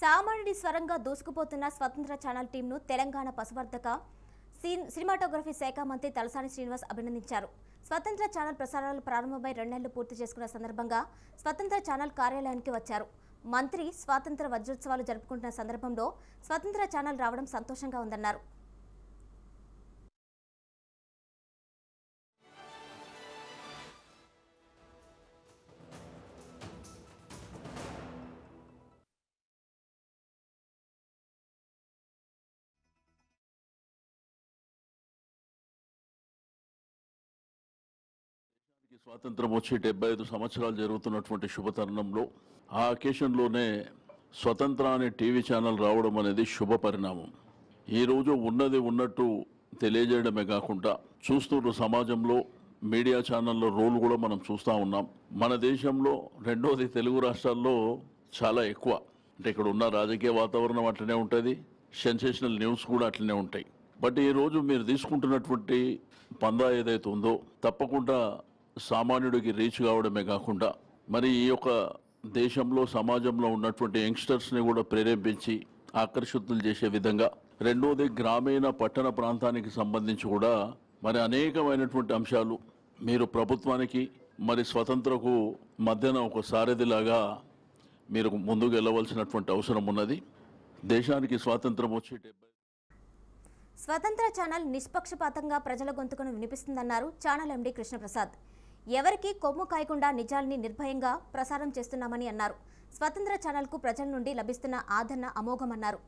సామాన్యుడి స్వరంగా దూసుకుపోతున్న స్వతంత్ర ఛానల్ టీంను తెలంగాణ పశువర్ధక సినిమాటోగ్రఫీ శాఖ మంత్రి తలసాని శ్రీనివాస్ అభినందించారు స్వతంత్ర ఛానల్ ప్రసారాలు ప్రారంభమై రెండేళ్లు పూర్తి చేసుకున్న సందర్భంగా స్వతంత్ర ఛానల్ కార్యాలయానికి వచ్చారు మంత్రి స్వాతంత్ర వజ్రోత్సవాలు జరుపుకుంటున్న సందర్భంలో స్వతంత్ర ఛానల్ రావడం సంతోషంగా ఉందన్నారు స్వాతంత్రం వచ్చి డెబ్బై ఐదు సంవత్సరాలు జరుగుతున్నటువంటి శుభతరుణంలో ఆ అకేషన్లోనే స్వతంత్ర అనే టీవీ ఛానల్ రావడం అనేది శుభ పరిణామం ఈరోజు ఉన్నది ఉన్నట్టు తెలియజేయడమే కాకుండా చూస్తున్న సమాజంలో మీడియా ఛానల్లో రోల్ కూడా మనం చూస్తూ ఉన్నాం మన దేశంలో రెండోది తెలుగు రాష్ట్రాల్లో చాలా ఎక్కువ అంటే ఇక్కడ ఉన్న రాజకీయ వాతావరణం అట్లనే ఉంటుంది సెన్సేషనల్ న్యూస్ కూడా అట్లనే ఉంటాయి బట్ ఈరోజు మీరు తీసుకుంటున్నటువంటి పందా ఏదైతే ఉందో తప్పకుండా సామాన్యుడికి రీచ్ కావడమే కాకుండా మరి ఈ యొక్క దేశంలో సమాజంలో ఉన్నటువంటి యంగ్స్టర్స్ని కూడా ప్రేరేపించి ఆకర్షితులు చేసే విధంగా రెండోది గ్రామీణ పట్టణ ప్రాంతానికి సంబంధించి కూడా మరి అనేకమైనటువంటి అంశాలు మీరు ప్రభుత్వానికి మరి స్వతంత్రకు మధ్యన ఒక సారథిలాగా మీరు ముందుకు వెళ్ళవలసినటువంటి అవసరం ఉన్నది దేశానికి స్వాతంత్రం వచ్చి డెబ్బై స్వతంత్ర ఛానల్ నిష్పక్షపాతంగా ప్రజల గొంతుకును వినిపిస్తుందన్నారు ఛానల్ ఎండి కృష్ణప్రసాద్ ఎవరికి కొమ్ము కాయకుండా నిజాల్ని నిర్భయంగా ప్రసారం చేస్తున్నామని అన్నారు స్వతంత్ర ఛానల్కు ప్రజల నుండి లభిస్తున్న ఆదరణ అమోఘమన్నారు